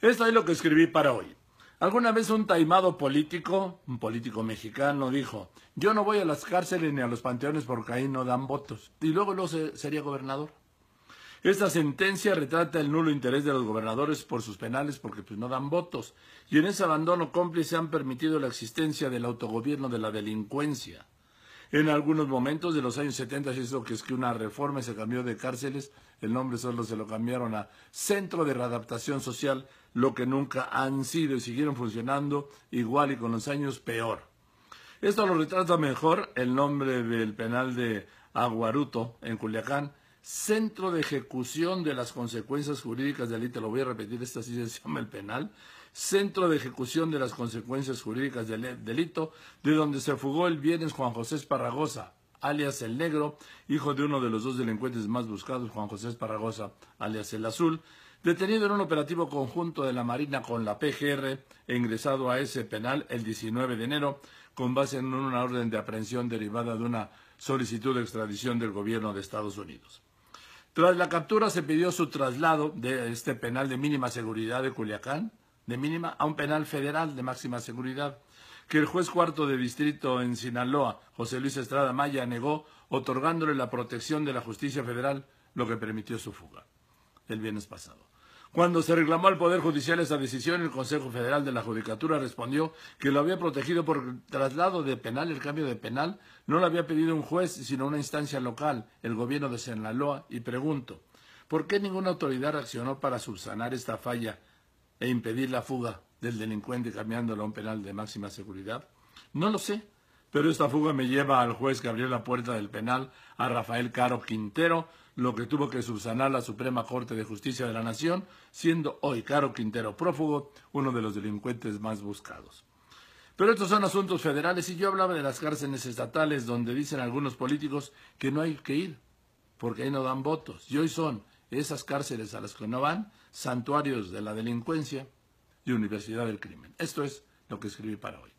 Esto es lo que escribí para hoy. Alguna vez un taimado político, un político mexicano, dijo, yo no voy a las cárceles ni a los panteones porque ahí no dan votos. Y luego, no sería gobernador. Esta sentencia retrata el nulo interés de los gobernadores por sus penales porque pues, no dan votos. Y en ese abandono cómplice han permitido la existencia del autogobierno de la delincuencia. En algunos momentos de los años 70 se hizo que es que una reforma se cambió de cárceles, el nombre solo se lo cambiaron a Centro de Readaptación Social, lo que nunca han sido y siguieron funcionando igual y con los años peor. Esto lo retrata mejor el nombre del penal de Aguaruto en Culiacán, Centro de Ejecución de las Consecuencias Jurídicas del Delito, lo voy a repetir, esta sí se llama el penal, Centro de Ejecución de las Consecuencias Jurídicas del Delito, de donde se fugó el viernes Juan José Esparragosa, alias El Negro, hijo de uno de los dos delincuentes más buscados, Juan José Esparragosa, alias El Azul, detenido en un operativo conjunto de la Marina con la PGR e ingresado a ese penal el 19 de enero con base en una orden de aprehensión derivada de una solicitud de extradición del gobierno de Estados Unidos. Tras la captura se pidió su traslado de este penal de mínima seguridad de Culiacán, de mínima, a un penal federal de máxima seguridad, que el juez cuarto de distrito en Sinaloa, José Luis Estrada Maya, negó, otorgándole la protección de la justicia federal, lo que permitió su fuga el viernes pasado. Cuando se reclamó al Poder Judicial esa decisión, el Consejo Federal de la Judicatura respondió que lo había protegido por traslado de penal, el cambio de penal, no lo había pedido un juez, sino una instancia local, el gobierno de Senaloa. y pregunto, ¿por qué ninguna autoridad reaccionó para subsanar esta falla e impedir la fuga del delincuente cambiándolo a un penal de máxima seguridad? No lo sé, pero esta fuga me lleva al juez que abrió la puerta del penal a Rafael Caro Quintero, lo que tuvo que subsanar la Suprema Corte de Justicia de la Nación, siendo hoy Caro Quintero prófugo, uno de los delincuentes más buscados. Pero estos son asuntos federales y yo hablaba de las cárceles estatales donde dicen algunos políticos que no hay que ir, porque ahí no dan votos. Y hoy son esas cárceles a las que no van santuarios de la delincuencia y universidad del crimen. Esto es lo que escribí para hoy.